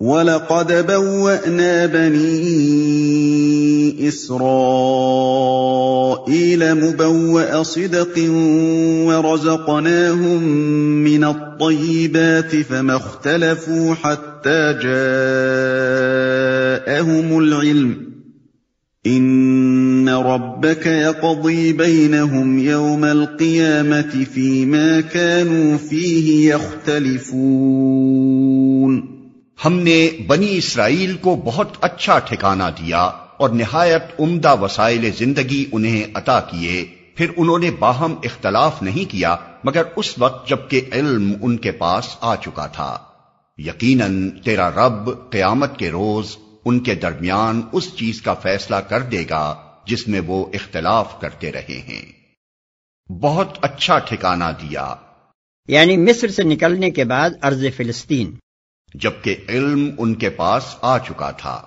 وَلَقَدْ بَوَّأْنَا بَنِي إِسْرَائِيلَ مُبَوَّأَ صِدْقٍ وَرَزَقْنَاهُم مِّنَ الطَّيِّبَاتِ فَمَا اخْتَلَفُوا حَتَّىٰ جَاءَهُمُ الْعِلْمُ ۚ إِنَّ رَبَّكَ يَقْضِي بَيْنَهُمْ يَوْمَ الْقِيَامَةِ فِيمَا كَانُوا فِيهِ يَخْتَلِفُونَ ہم نے بنی اسرائیل کو بہت اچھا ٹھکانہ دیا اور نہایت عمدہ وسائل زندگی انہیں عطا کیے پھر انہوں نے باہم اختلاف نہیں کیا مگر اس وقت جب کہ علم ان کے پاس آ چکا تھا یقیناً تیرا رب قیامت کے روز ان کے درمیان اس چیز کا فیصلہ کر دے گا جس میں وہ اختلاف کرتے رہے ہیں بہت اچھا ٹھکانہ دیا یعنی مصر سے نکلنے کے بعد ارض فلسطین جبکہ علم ان کے پاس آ چکا تھا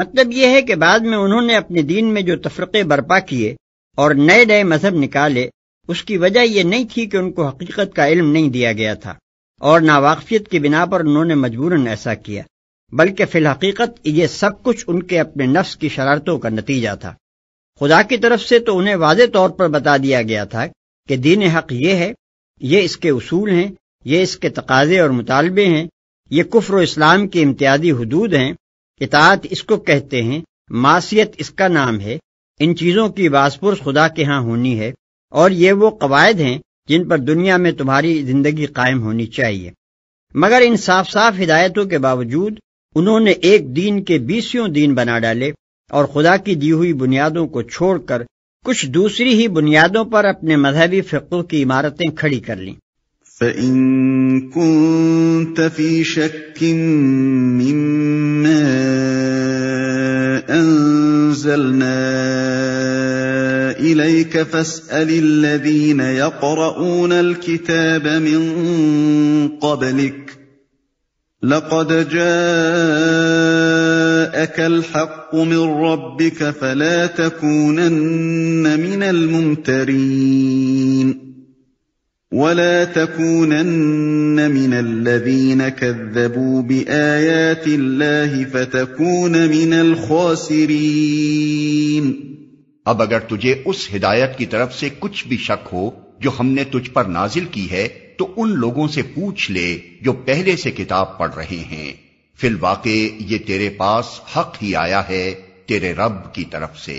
مطلب یہ ہے کہ بعد میں انہوں نے اپنے دین میں جو تفرقے برپا کیے اور نئے نئے مذہب نکالے اس کی وجہ یہ نہیں تھی کہ ان کو حقیقت کا علم نہیں دیا گیا تھا اور ناواقفیت کی بنا پر انہوں نے مجبوراً ایسا کیا بلکہ فی الحقیقت یہ سب کچھ ان کے اپنے نفس کی شرارتوں کا نتیجہ تھا خدا کی طرف سے تو انہیں واضح طور پر بتا دیا گیا تھا کہ دین حق یہ ہے یہ اس کے اصول ہیں یہ اس کے تقاضے اور مطالبے ہیں یہ کفر و اسلام کے امتیازی حدود ہیں اطاعت اس کو کہتے ہیں معصیت اس کا نام ہے ان چیزوں کی باسپرس خدا کے ہاں ہونی ہے اور یہ وہ قواعد ہیں جن پر دنیا میں تمہاری زندگی قائم ہونی چاہیے مگر ان صاف صاف ہدایتوں کے باوجود انہوں نے ایک دین کے بیسیوں دین بنا ڈالے اور خدا کی دی ہوئی بنیادوں کو چھوڑ کر کچھ دوسری ہی بنیادوں پر اپنے مذہبی فقوں کی عمارتیں کھڑی کر لیں فَإِن كُنتَ فِي شَكٍّ مِّمَّا أَنزَلْنَا إِلَيْكَ فَاسْأَلِ الَّذِينَ يقرؤون الْكِتَابَ مِن قَبْلِكَ ۚ لَقَدْ جَاءَكَ الْحَقُّ مِن رَّبِّكَ فَلَا تَكُونَنَّ مِنَ الْمُمْتَرِينَ ولا تكونن من من الذين كذبوا بآيات الله فتكون الخاسرين اب اگر تجھے اس ہدایت کی طرف سے کچھ بھی شک ہو جو ہم نے تجھ پر نازل کی ہے تو ان لوگوں سے پوچھ لے جو پہلے سے کتاب پڑھ رہے ہیں فی الواقع یہ تیرے پاس حق ہی آیا ہے تیرے رب کی طرف سے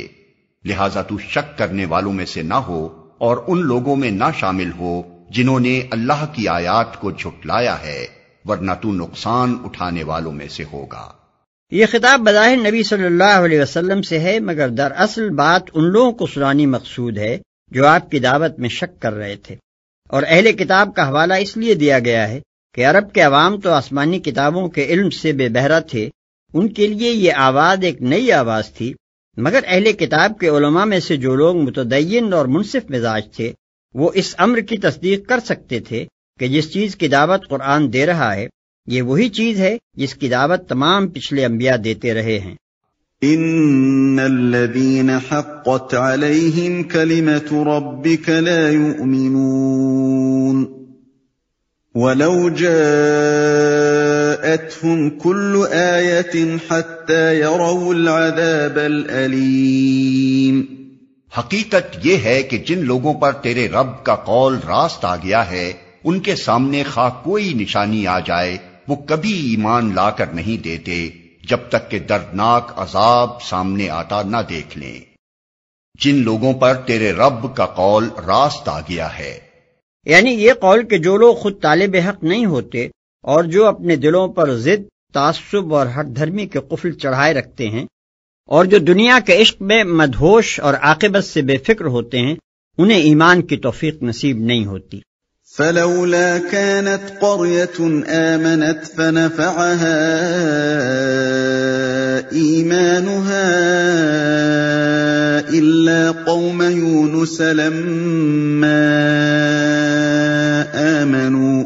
لہذا تو شک کرنے والوں میں سے نہ ہو اور ان لوگوں میں نہ شامل ہو جنہوں نے اللہ کی آیات کو جھٹلایا ہے ورنہ تو نقصان اٹھانے والوں میں سے ہوگا یہ خطاب بظاہر نبی صلی اللہ علیہ وسلم سے ہے مگر دراصل بات ان لوگوں کو سنانی مقصود ہے جو آپ کی دعوت میں شک کر رہے تھے اور اہل کتاب کا حوالہ اس لیے دیا گیا ہے کہ عرب کے عوام تو آسمانی کتابوں کے علم سے بے بہرا تھے ان کے لیے یہ آواز ایک نئی آواز تھی مگر اہل کتاب کے علماء میں سے جو لوگ متدین اور منصف مزاج تھے وہ اس امر کی تصدیق کر سکتے تھے کہ جس چیز کی دعوت قرآن دے رہا ہے یہ وہی چیز ہے جس کی دعوت تمام پچھلے انبیاء دیتے رہے ہیں ان الذين حقت عليهم كلمه ربك لا يؤمنون ولو جاءتهم كل ايه حتى يروا العذاب حقیقت یہ ہے کہ جن لوگوں پر تیرے رب کا قول راست آ گیا ہے ان کے سامنے خواہ کوئی نشانی آ جائے وہ کبھی ایمان لا کر نہیں دیتے جب تک کہ دردناک عذاب سامنے آتا نہ دیکھ لیں جن لوگوں پر تیرے رب کا قول راست آ گیا ہے یعنی یہ قول کہ جو لوگ خود طالب حق نہیں ہوتے اور جو اپنے دلوں پر ضد تعصب اور ہر دھرمی کے قفل چڑھائے رکھتے ہیں اور جو دنیا کے عشق میں مدہوش اور عاقبت سے بے فکر ہوتے ہیں انہیں ایمان کی توفیق نصیب نہیں ہوتی فلولا كانت قرية آمنت فنفعها إيمانها إلا قوم يونس لما آمنوا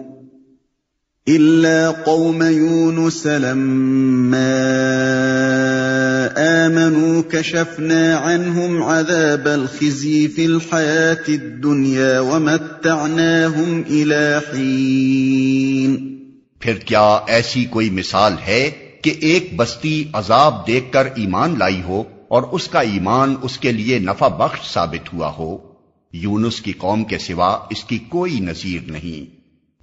إلا قوم يونس لما آمنوا كشفنا عنهم عذاب الخزي في الحياة الدنيا ومتعناهم إلى حين پھر کیا ایسی کوئی مثال ہے کہ ایک بستی عذاب دیکھ کر ایمان لائی ہو اور اس کا ایمان اس کے لیے نفع بخش ثابت ہوا ہو یونس کی قوم کے سوا اس کی کوئی نظیر نہیں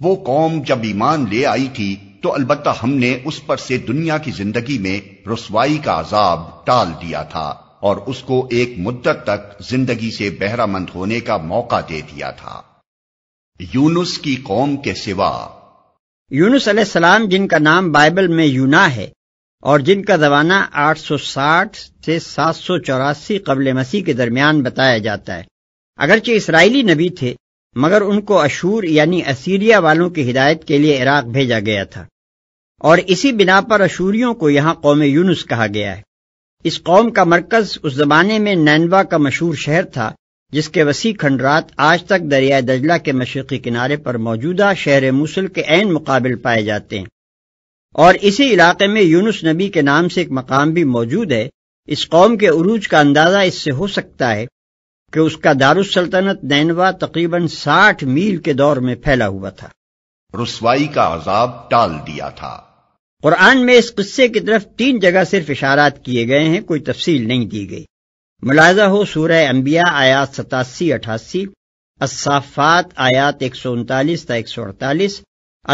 وہ قوم جب ایمان لے آئی تھی تو البتہ ہم نے اس پر سے دنیا کی زندگی میں رسوائی کا عذاب ٹال دیا تھا اور اس کو ایک مدت تک زندگی سے مند ہونے کا موقع دے دیا تھا یونس کی قوم کے سوا یونس علیہ السلام جن کا نام بائبل میں یونا ہے اور جن کا زمانہ آٹھ سو ساٹھ سے سات سو چوراسی قبل مسیح کے درمیان بتایا جاتا ہے اگرچہ اسرائیلی نبی تھے مگر ان کو اشور یعنی اسیریا والوں کی ہدایت کے لیے عراق بھیجا گیا تھا اور اسی بنا پر اشوریوں کو یہاں قوم یونس کہا گیا ہے اس قوم کا مرکز اس زمانے میں نینوا کا مشہور شہر تھا جس کے وسیع کھنڈرات آج تک دریائے دجلہ کے مشرقی کنارے پر موجودہ شہر موسل کے عین مقابل پائے جاتے ہیں اور اسی علاقے میں یونس نبی کے نام سے ایک مقام بھی موجود ہے اس قوم کے عروج کا اندازہ اس سے ہو سکتا ہے کہ اس کا دارالسلطنت نینوا تقریباً ساٹھ میل کے دور میں پھیلا ہوا تھا رسوائی کا عذاب ٹال دیا تھا قرآن میں اس قصے کی طرف تین جگہ صرف اشارات کیے گئے ہیں کوئی تفصیل نہیں دی گئی ملازہ ہو سورہ انبیاء آیات ستاسی اٹھاسی الصافات آیات ایک سو انتالیس تا ایک سو اڑتالیس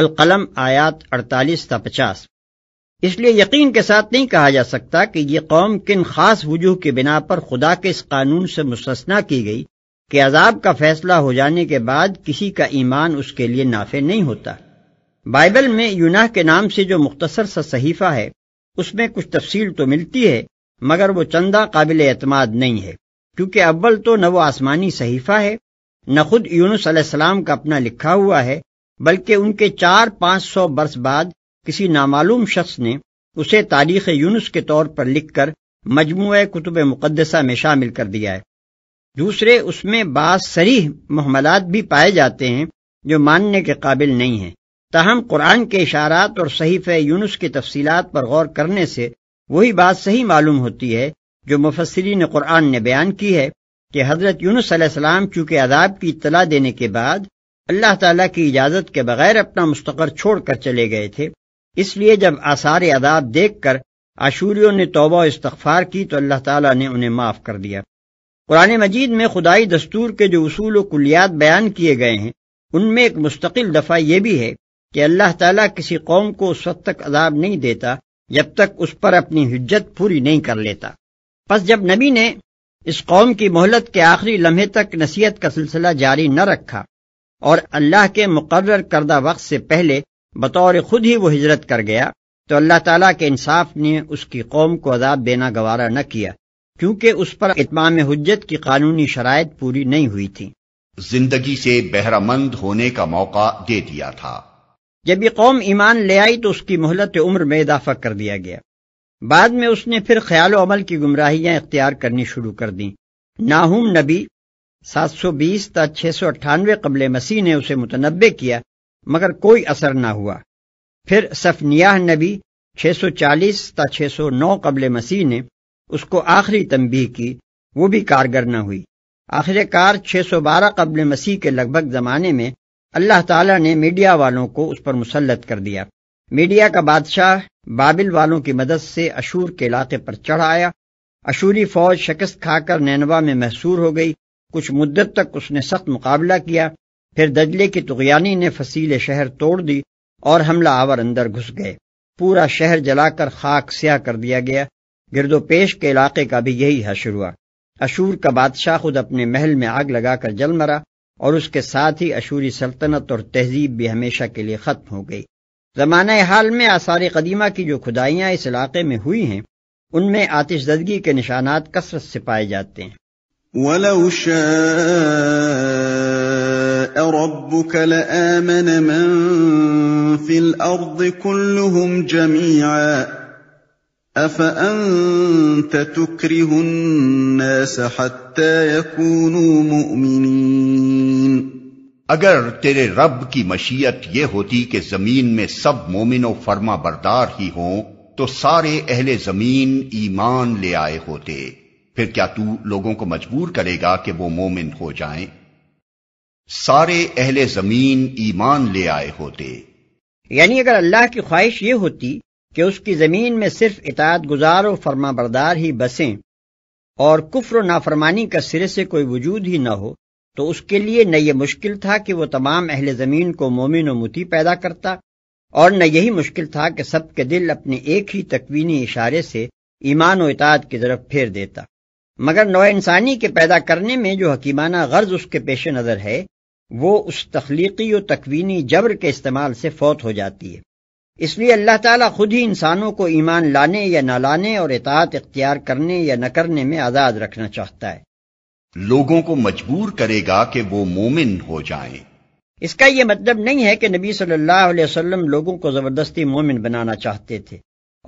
القلم آیات اڑتالیس تا پچاس اس لیے یقین کے ساتھ نہیں کہا جا سکتا کہ یہ قوم کن خاص وجوہ کی بنا پر خدا کے اس قانون سے مستثنا کی گئی کہ عذاب کا فیصلہ ہو جانے کے بعد کسی کا ایمان اس کے لیے نافع نہیں ہوتا بائبل میں یونہ کے نام سے جو مختصر سا صحیفہ ہے اس میں کچھ تفصیل تو ملتی ہے مگر وہ چندہ قابل اعتماد نہیں ہے کیونکہ اول تو نہ وہ آسمانی صحیفہ ہے نہ خود یونس علیہ السلام کا اپنا لکھا ہوا ہے بلکہ ان کے چار پانچ سو برس بعد کسی نامعلوم شخص نے اسے تاریخ یونس کے طور پر لکھ کر مجموعہ کتب مقدسہ میں شامل کر دیا ہے دوسرے اس میں بعض سریح محملات بھی پائے جاتے ہیں جو ماننے کے قابل نہیں ہیں تاہم قرآن کے اشارات اور صحیف یونس کی تفصیلات پر غور کرنے سے وہی بات صحیح معلوم ہوتی ہے جو مفسرین قرآن نے بیان کی ہے کہ حضرت یونس علیہ السلام چونکہ عذاب کی اطلاع دینے کے بعد اللہ تعالیٰ کی اجازت کے بغیر اپنا مستقر چھوڑ کر چلے گئے تھے اس لیے جب آثار عذاب دیکھ کر عاشوریوں نے توبہ و استغفار کی تو اللہ تعالیٰ نے انہیں معاف کر دیا قرآن مجید میں خدائی دستور کے جو اصول و کلیات بیان کیے گئے ہیں ان میں ایک مستقل دفعہ یہ بھی ہے کہ اللہ تعالیٰ کسی قوم کو اس وقت تک عذاب نہیں دیتا جب تک اس پر اپنی حجت پوری نہیں کر لیتا پس جب نبی نے اس قوم کی مہلت کے آخری لمحے تک نصیحت کا سلسلہ جاری نہ رکھا اور اللہ کے مقرر کردہ وقت سے پہلے بطور خود ہی وہ ہجرت کر گیا تو اللہ تعالیٰ کے انصاف نے اس کی قوم کو عذاب دینا گوارہ نہ کیا کیونکہ اس پر اتمام حجت کی قانونی شرائط پوری نہیں ہوئی تھی زندگی سے بہرہ مند ہونے کا موقع دے دیا تھا جب یہ قوم ایمان لے آئی تو اس کی مہلت عمر میں اضافہ کر دیا گیا بعد میں اس نے پھر خیال و عمل کی گمراہیاں اختیار کرنی شروع کر دیں ناہوم نبی سات سو بیس تا چھ سو اٹھانوے قبل مسیح نے اسے متنوع کیا مگر کوئی اثر نہ ہوا پھر سفنیاہ نبی 640 تا 609 قبل مسیح نے اس کو آخری تنبیہ کی وہ بھی کارگر نہ ہوئی آخر کار 612 قبل مسیح کے لگ بھگ زمانے میں اللہ تعالیٰ نے میڈیا والوں کو اس پر مسلط کر دیا میڈیا کا بادشاہ بابل والوں کی مدد سے اشور کے علاقے پر چڑھ آیا اشوری فوج شکست کھا کر نینوا میں محصور ہو گئی کچھ مدت تک اس نے سخت مقابلہ کیا پھر دجلے کی تغیانی نے فصیل شہر توڑ دی اور حملہ آور اندر گھس گئے پورا شہر جلا کر خاک سیاہ کر دیا گیا گرد و پیش کے علاقے کا بھی یہی حشر ہوا اشور کا بادشاہ خود اپنے محل میں آگ لگا کر جل مرا اور اس کے ساتھ ہی اشوری سلطنت اور تہذیب بھی ہمیشہ کے لیے ختم ہو گئی زمانہ حال میں آثار قدیمہ کی جو کھدائیاں اس علاقے میں ہوئی ہیں ان میں آتش زدگی کے نشانات کثرت سے پائے جاتے ہیں وَلَوْ شَاءَ ربك لآمن من في الأرض كلهم جميعا أفأنت تكره الناس حتى يكونوا مؤمنين اگر تیرے رب کی مشیت یہ ہوتی کہ زمین میں سب مومن و فرما بردار ہی ہوں تو سارے اہل زمین ایمان لے آئے ہوتے پھر کیا تو لوگوں کو مجبور کرے گا کہ وہ مومن ہو جائیں سارے اہل زمین ایمان لے آئے ہوتے یعنی اگر اللہ کی خواہش یہ ہوتی کہ اس کی زمین میں صرف اطاعت گزار و فرما بردار ہی بسیں اور کفر و نافرمانی کا سرے سے کوئی وجود ہی نہ ہو تو اس کے لیے نہ یہ مشکل تھا کہ وہ تمام اہل زمین کو مومن و متی پیدا کرتا اور نہ یہی مشکل تھا کہ سب کے دل اپنے ایک ہی تکوینی اشارے سے ایمان و اطاعت کی طرف پھیر دیتا مگر نو انسانی کے پیدا کرنے میں جو حکیمانہ غرض اس کے پیش نظر ہے وہ اس تخلیقی و تکوینی جبر کے استعمال سے فوت ہو جاتی ہے اس لیے اللہ تعالیٰ خود ہی انسانوں کو ایمان لانے یا نہ لانے اور اطاعت اختیار کرنے یا نہ کرنے میں آزاد رکھنا چاہتا ہے لوگوں کو مجبور کرے گا کہ وہ مومن ہو جائیں اس کا یہ مطلب نہیں ہے کہ نبی صلی اللہ علیہ وسلم لوگوں کو زبردستی مومن بنانا چاہتے تھے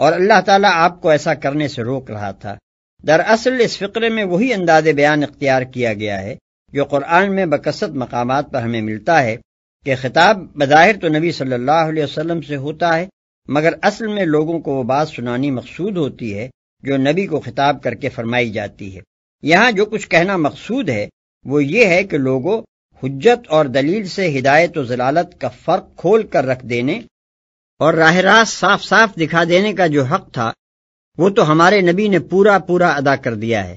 اور اللہ تعالیٰ آپ کو ایسا کرنے سے روک رہا تھا دراصل اس فقرے میں وہی انداز بیان اختیار کیا گیا ہے جو قرآن میں بکثت مقامات پر ہمیں ملتا ہے کہ خطاب بظاہر تو نبی صلی اللہ علیہ وسلم سے ہوتا ہے مگر اصل میں لوگوں کو وہ بات سنانی مقصود ہوتی ہے جو نبی کو خطاب کر کے فرمائی جاتی ہے یہاں جو کچھ کہنا مقصود ہے وہ یہ ہے کہ لوگوں حجت اور دلیل سے ہدایت و ضلالت کا فرق کھول کر رکھ دینے اور راہ راست صاف صاف دکھا دینے کا جو حق تھا وہ تو ہمارے نبی نے پورا پورا ادا کر دیا ہے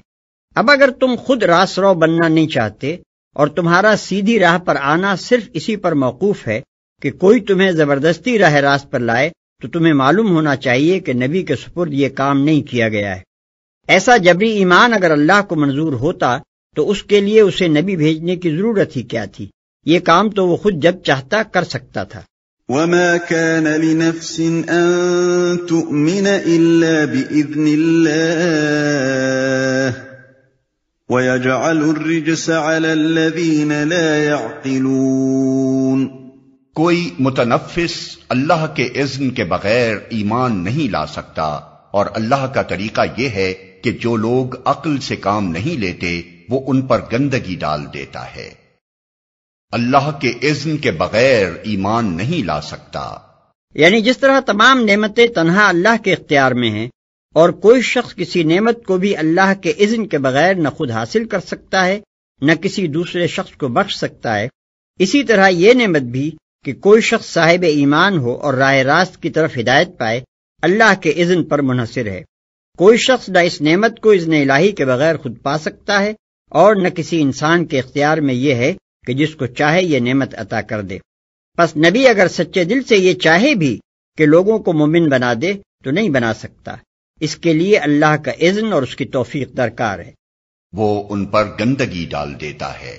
اب اگر تم خود راس رو بننا نہیں چاہتے اور تمہارا سیدھی راہ پر آنا صرف اسی پر موقوف ہے کہ کوئی تمہیں زبردستی راہ راس پر لائے تو تمہیں معلوم ہونا چاہیے کہ نبی کے سپرد یہ کام نہیں کیا گیا ہے ایسا جبری ایمان اگر اللہ کو منظور ہوتا تو اس کے لیے اسے نبی بھیجنے کی ضرورت ہی کیا تھی یہ کام تو وہ خود جب چاہتا کر سکتا تھا وما كان لنفس أن تؤمن إلا بإذن الله ويجعل الرجس على الذين لا يعقلون کوئی متنفس اللہ کے اذن کے بغیر ایمان نہیں لا سکتا اور اللہ کا طریقہ یہ ہے کہ جو لوگ عقل سے کام نہیں لیتے وہ ان پر گندگی ڈال دیتا ہے اللہ کے اذن کے بغیر ایمان نہیں لا سکتا یعنی جس طرح تمام نعمتیں تنہا اللہ کے اختیار میں ہیں اور کوئی شخص کسی نعمت کو بھی اللہ کے اذن کے بغیر نہ خود حاصل کر سکتا ہے نہ کسی دوسرے شخص کو بخش سکتا ہے اسی طرح یہ نعمت بھی کہ کوئی شخص صاحب ایمان ہو اور راہ راست کی طرف ہدایت پائے اللہ کے اذن پر منحصر ہے کوئی شخص نہ اس نعمت کو اذن الہی کے بغیر خود پا سکتا ہے اور نہ کسی انسان کے اختیار میں یہ ہے کہ جس کو چاہے یہ نعمت عطا کر دے پس نبی اگر سچے دل سے یہ چاہے بھی کہ لوگوں کو مومن بنا دے تو نہیں بنا سکتا اس کے لیے اللہ کا اذن اور اس کی توفیق درکار ہے وہ ان پر گندگی ڈال دیتا ہے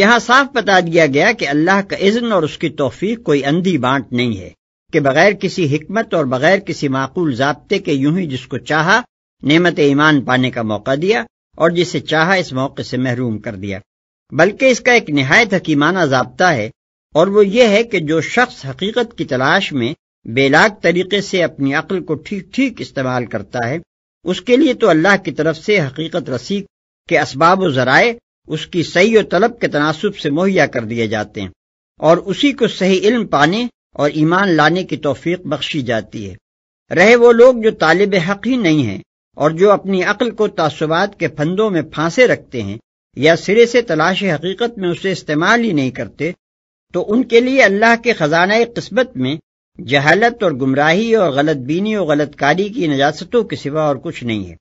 یہاں صاف بتا دیا گیا کہ اللہ کا اذن اور اس کی توفیق کوئی اندھی بانٹ نہیں ہے کہ بغیر کسی حکمت اور بغیر کسی معقول ضابطے کے یوں ہی جس کو چاہا نعمت ایمان پانے کا موقع دیا اور جسے چاہا اس موقع سے محروم کر دیا بلکہ اس کا ایک نہایت حکیمانہ ضابطہ ہے اور وہ یہ ہے کہ جو شخص حقیقت کی تلاش میں بے لاک طریقے سے اپنی عقل کو ٹھیک ٹھیک استعمال کرتا ہے اس کے لیے تو اللہ کی طرف سے حقیقت رسیق کے اسباب و ذرائع اس کی صحیح و طلب کے تناسب سے مہیا کر دیے جاتے ہیں اور اسی کو صحیح علم پانے اور ایمان لانے کی توفیق بخشی جاتی ہے رہے وہ لوگ جو طالب حق ہی نہیں ہیں اور جو اپنی عقل کو تعصبات کے پھندوں میں پھانسے رکھتے ہیں یا سرے سے تلاش حقیقت میں اسے استعمال ہی نہیں کرتے تو ان کے لیے اللہ کے خزانہ قسمت میں جہالت اور گمراہی اور غلط بینی اور غلط کاری کی نجاستوں کے سوا اور کچھ نہیں ہے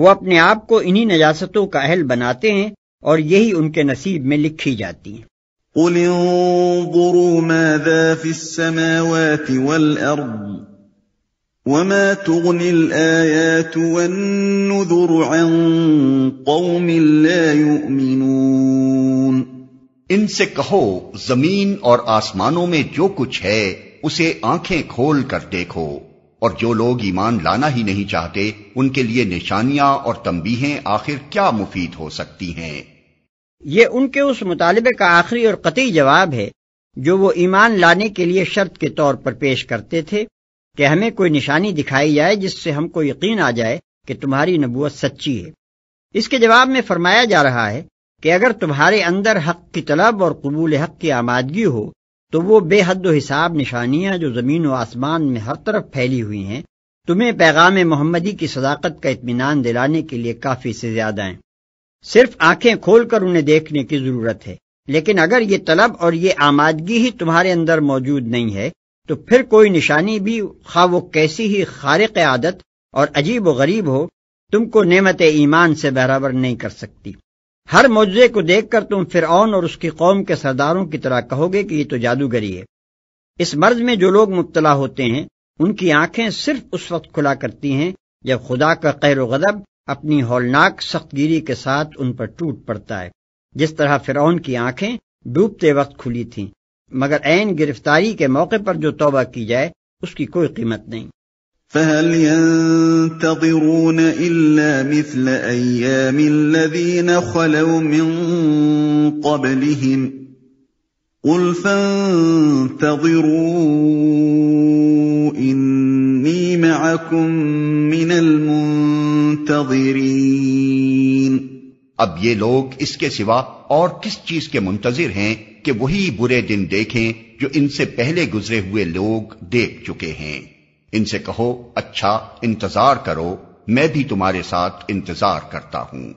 وہ اپنے آپ کو انہی نجاستوں کا اہل بناتے ہیں اور یہی ان کے نصیب میں لکھی جاتی ہیں قل انظروا ماذا السماوات وما تغني الآيات والنذر عن قوم لا يؤمنون ان سے کہو زمین اور آسمانوں میں جو کچھ ہے اسے آنکھیں کھول کر دیکھو اور جو لوگ ایمان لانا ہی نہیں چاہتے ان کے لیے نشانیاں اور تمبیحیں آخر کیا مفید ہو سکتی ہیں یہ ان کے اس مطالبے کا آخری اور قطعی جواب ہے جو وہ ایمان لانے کے لیے شرط کے طور پر پیش کرتے تھے کہ ہمیں کوئی نشانی دکھائی جائے جس سے ہم کو یقین آ جائے کہ تمہاری نبوت سچی ہے اس کے جواب میں فرمایا جا رہا ہے کہ اگر تمہارے اندر حق کی طلب اور قبول حق کی آمادگی ہو تو وہ بے حد و حساب نشانیاں جو زمین و آسمان میں ہر طرف پھیلی ہوئی ہیں تمہیں پیغام محمدی کی صداقت کا اطمینان دلانے کے لیے کافی سے زیادہ ہیں صرف آنکھیں کھول کر انہیں دیکھنے کی ضرورت ہے لیکن اگر یہ طلب اور یہ آمادگی ہی تمہارے اندر موجود نہیں ہے تو پھر کوئی نشانی بھی خواہ وہ کیسی ہی خارق عادت اور عجیب و غریب ہو تم کو نعمت ایمان سے برابر نہیں کر سکتی ہر موضوع کو دیکھ کر تم فرعون اور اس کی قوم کے سرداروں کی طرح کہو گے کہ یہ تو جادوگری ہے اس مرض میں جو لوگ مبتلا ہوتے ہیں ان کی آنکھیں صرف اس وقت کھلا کرتی ہیں جب خدا کا قیر غضب اپنی ہولناک سخت گیری کے ساتھ ان پر ٹوٹ پڑتا ہے جس طرح فرعون کی آنکھیں ڈوبتے وقت کھلی تھیں مگر عین گرفتاری کے موقع پر جو توبہ کی جائے اس کی کوئی قیمت نہیں فَهَلْ إِلَّا مِثْلَ أَيَّامِ الَّذِينَ خَلَوْا مِن قَبْلِهِمْ قُلْ فَانْتَظِرُوا إِنِّي مَعَكُمْ مِنَ الْمُنْتَظِرِينَ اب یہ لوگ اس کے سوا اور کس چیز کے منتظر ہیں کہ وہی برے دن دیکھیں جو ان سے پہلے گزرے ہوئے لوگ دیکھ چکے ہیں ان سے کہو اچھا انتظار کرو میں بھی تمہارے ساتھ انتظار کرتا ہوں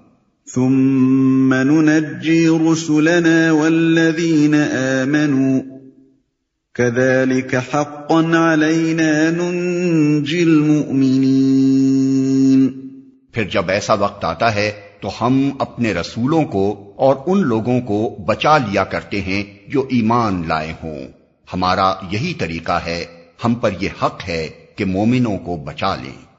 ثم ننجی رسلنا والذین آمنوا حقا پھر جب ایسا وقت آتا ہے تو ہم اپنے رسولوں کو اور ان لوگوں کو بچا لیا کرتے ہیں جو ایمان لائے ہوں ہمارا یہی طریقہ ہے ہم پر یہ حق ہے کہ مومنوں کو بچا لیں